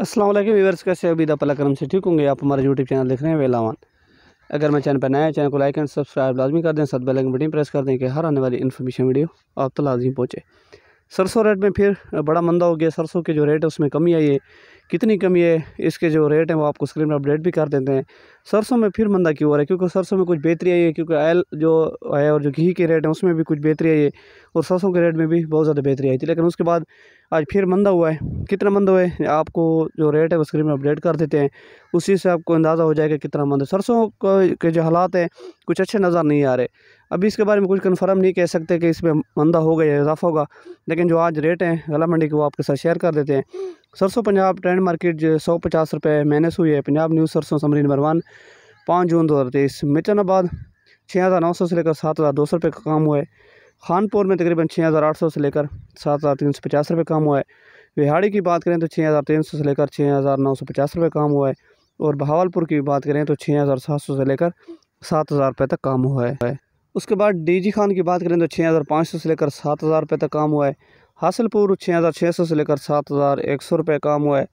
Aslam viewers कैसे अभी दपला करम से ठीक होंगे आप हमारे यूट्यूब चैनल देख रहे हैं वेलावान अगर मैं चैनल पर नया चैनल को लाइक एंड सब्सक्राइब लाजमी कर दें साथ बेल आइकन बटन प्रेस कर दें कि हर आने वाली इन्फॉर्मेशन वीडियो आप तो लाजमी पहुँचे सरसों रेट में फिर बड़ा मंदा हो गया सरसों के जो रेट है उसमें कमी आई है कितनी कमी है इसके जो रेट हैं वो आपको स्क्रीन पर अपडेट भी कर देते हैं सरसों में फिर मंदा क्यों हो रहा है क्योंकि सरसों में कुछ बेहतरी आई है क्योंकि आयल जो है और जो घी के रेट हैं उसमें भी कुछ बेहतरी आई है और सरसों के रेट में भी बहुत ज़्यादा बेहतरी आई थी लेकिन उसके बाद आज फिर मंदा हुआ है कितना मंदा हुआ है आपको जो रेट है वो स्क्रीन पर अपडेट कर देते हैं उसी से आपको अंदाज़ा हो जाएगा कितना मंदा सरसों के जो हालात हैं कुछ अच्छे नज़र नहीं आ रहे अभी इसके बारे में कुछ कन्फर्म नहीं कह सकते कि इसमें मंदा होगा या इजाफा होगा लेकिन जो आज रेट हैं गला मंडी के वो आपके साथ शेयर कर देते हैं सरसों पंजाब ट्रेंड मार्केट जो सौ पचास रुपये माइनस हुई है पंजाब न्यूज़ सरसों समरी नंबर वन पाँच जून दो हज़ार तेईस मिर्चानाबाद छः हज़ार नौ सौ से लेकर सात हज़ार दो सौ रुपये का काम हुआ है खानपुर में तकरीबन छः हज़ार आठ सौ से लेकर सात हज़ार तीन सौ पचास रुपये काम हुआ है बिहाड़ी की बात करें तो छः हज़ार तीन सौ से लेकर छः हज़ार नौ सौ पचास रुपये काम हुआ है और बहावलपुर की बात करें तो छः हज़ार सात सौ से लेकर सात हज़ार रुपये तक काम हुआ है उसके बाद डी जी खान की बात करें तो छः हज़ार पाँच सौ से लेकर सात हज़ार रुपये तक काम हुआ है हासिलपुर छः हज़ार छः सौ से लेकर सात हज़ार एक सौ रुपये काम हुआ है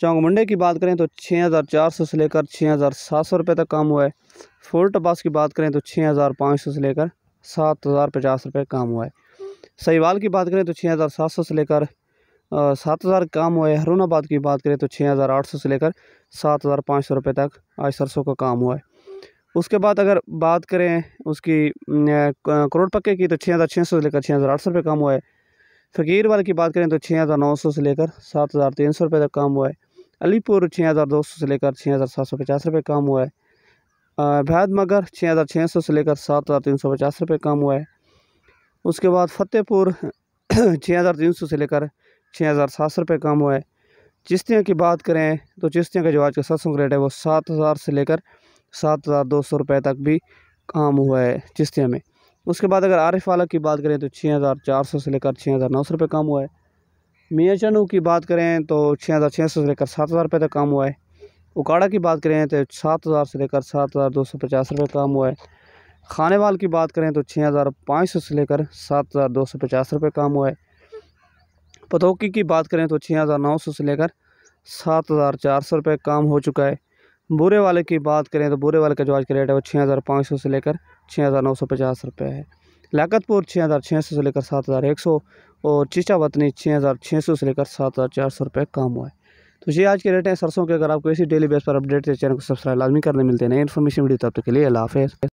चौंग मंडे की बात करें तो छः हज़ार चार सौ से लेकर छः हज़ार सात सौ रुपये तक काम हुआ है फोर्ट अब्बास की बात करें तो छः हज़ार पाँच सौ से लेकर सात हज़ार पचास रुपये काम हुआ है सहीवाल की बात करें तो छः हज़ार सात सौ से लेकर सात हज़ार काम हुआ है हरूणाबाद की बात करें तो छः हज़ार आठ सौ से लेकर सात हज़ार पाँच सौ रुपये तक आज सरसों का काम हुआ है उसके बाद अगर बात करें उसकी करोड़ पक्के की तो छः हज़ार छः सौ से लेकर छः हज़ार आठ सौ रुपये काम हुआ है फ़कीर वाले की बात करें तो छः हज़ार नौ सौ से लेकर सात हज़ार तीन सौ रुपये तक काम हुआ है अलीपुर छः हज़ार दो सौ से लेकर छः हज़ार सात सौ पचास रुपये काम हुआ है भैद मगर छः हज़ार छः सौ से लेकर सात हज़ार तीन सौ पचास रुपये काम हुआ है उसके बाद फतेहपुर छः हज़ार तीन सौ से लेकर छः हज़ार सात सौ रुपये काम हुआ है चिश्तियाँ की बात करें तो चिश्तियाँ का जो आज का सत्संग रेट है वो सात हज़ार से लेकर सात हज़ार दो सौ रुपये तक भी काम हुआ है चिश्तियाँ में उसके बाद अगर आरिफ वाला की बात करें तो छः हज़ार चार सौ से लेकर छः हज़ार नौ सौ रुपये कम हुआ है मियाँ चनू की बात करें तो छः हज़ार छः सौ से लेकर सात हज़ार रुपये तक कम हुआ है उकाड़ा की बात करें तो सात हज़ार से लेकर सात हज़ार दो सौ पचास रुपये कम हुआ है खाने वाल की बात करें तो छः हज़ार पाँच सौ से लेकर सात हज़ार दो सौ पचास रुपये कम हुआ है पतोकी की बात करें तो छः हज़ार नौ सौ से लेकर सात हज़ार चार सौ रुपये काम हो चुका है बुरे वाले की बात करें तो बुरे वाले का जो आज का रेट है वो छः हज़ार पाँच सौ से लेकर छः हज़ार नौ सौ पचास रुपये है लाकतपुर छः हज़ार छः सौ से लेकर सात हज़ार एक सौ और चिचा वतनी छः हज़ार छः सौ से लेकर सात हज़ार चार सौ रुपये कम हुआ है तो ये आज के रेट हैं सरसों के अगर आपको इसी डेली बेस पर अपडेट से तो चैनल को सब्सक्राइब लाजमी करने मिलते हैं नई इन्फॉर्मेशन वीडियो तब तक के लिए अला हाफ़